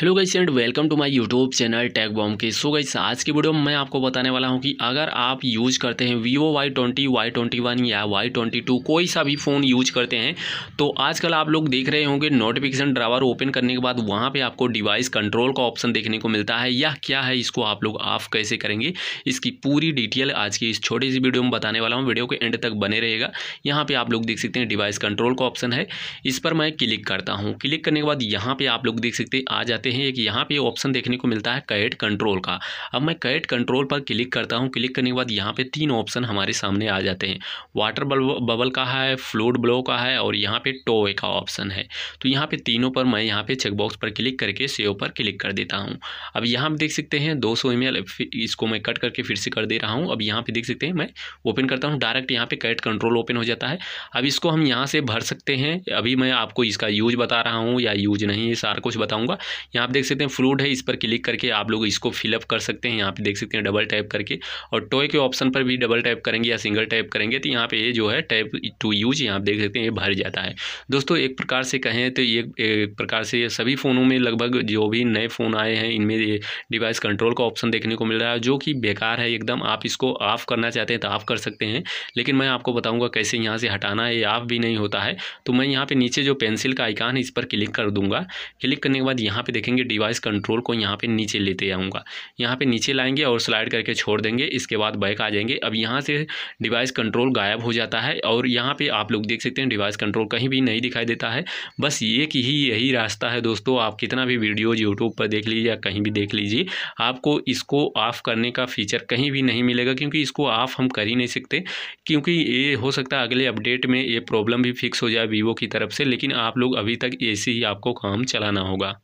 hello guys and welcome to my YouTube channel tag बॉम के so guys आज की वीडियो में मैं आपको बताने वाला हूं कि अगर आप यूज़ करते हैं Vivo Y twenty Y twenty one या वाई ट्वेंटी टू कोई सा भी फ़ोन यूज करते हैं तो आजकल आप लोग देख रहे होंगे नोटिफिकेशन ड्रावर ओपन करने के बाद वहाँ पर आपको डिवाइस कंट्रोल का ऑप्शन देखने को मिलता है या क्या है इसको आप लोग ऑफ कैसे करेंगे इसकी पूरी डिटेल आज की इस छोटी सी वीडियो में बताने वाला हूँ वीडियो के एंड तक बने रहेगा यहाँ पर आप लोग देख सकते हैं डिवाइस कंट्रोल का ऑप्शन है इस पर मैं क्लिक करता हूँ क्लिक करने के बाद यहाँ पर आप लोग देख सकते हैं आ जाते सकते हैं कि यहाँ पे ऑप्शन देखने को मिलता है कैट कंट्रोल का अब मैं कैट कंट्रोल पर क्लिक करता हूँ क्लिक करने के बाद यहाँ पे तीन ऑप्शन हमारे सामने आ जाते हैं वाटर बबल का है फ्लूड ब्लो का है और यहाँ पे टोए का ऑप्शन है तो यहाँ पे तीनों पर मैं यहाँ पे चेकबॉक्स पर क्लिक करके सेव पर क्लिक कर देता हूँ अब यहाँ पर देख सकते हैं दो सौ इसको मैं कट करके फिर से कर दे रहा हूँ अब यहाँ पर देख सकते हैं मैं ओपन करता हूँ डायरेक्ट यहाँ पर कैट कंट्रोल ओपन हो जाता है अब इसको हम यहाँ से भर सकते हैं अभी मैं आपको इसका यूज बता रहा हूँ या यूज नहीं सारा कुछ बताऊँगा यहाँ आप देख सकते हैं फ्लूड है इस पर क्लिक करके आप लोग इसको फिलअप कर सकते हैं यहाँ पे देख सकते हैं डबल टैप करके और टॉय के ऑप्शन पर भी डबल टैप करेंगे या सिंगल टैप करेंगे तो यहाँ पे ये जो है टैप टू यूज यहाँ देख सकते हैं ये भर जाता है दोस्तों एक प्रकार से कहें तो ये एक प्रकार से सभी फ़ोनों में लगभग जो भी नए फ़ोन आए हैं इनमें डिवाइस कंट्रोल का ऑप्शन देखने को मिल रहा है जो कि बेकार है एकदम आप इसको ऑफ़ करना चाहते हैं तो ऑफ़ कर सकते हैं लेकिन मैं आपको बताऊँगा कैसे यहाँ से हटाना है ऑफ़ भी नहीं होता है तो मैं यहाँ पर नीचे जो पेंसिल का आइकान है इस पर क्लिक कर दूँगा क्लिक करने के बाद यहाँ पर देखें देखेंगे डिवाइस कंट्रोल को यहाँ पे नीचे लेते आऊँगा यहाँ पे नीचे लाएंगे और स्लाइड करके छोड़ देंगे इसके बाद बैक आ जाएंगे अब यहाँ से डिवाइस कंट्रोल गायब हो जाता है और यहाँ पे आप लोग देख सकते हैं डिवाइस कंट्रोल कहीं भी नहीं दिखाई देता है बस ये कि ही यही रास्ता है दोस्तों आप कितना भी वीडियोज़ यूट्यूब पर देख लीजिए या कहीं भी देख लीजिए आपको इसको ऑफ़ करने का फ़ीचर कहीं भी नहीं मिलेगा क्योंकि इसको ऑफ़ हम कर ही नहीं सकते क्योंकि ये हो सकता है अगले अपडेट में ये प्रॉब्लम भी फिक्स हो जाए वीवो की तरफ से लेकिन आप लोग अभी तक ऐसे ही आपको काम चलाना होगा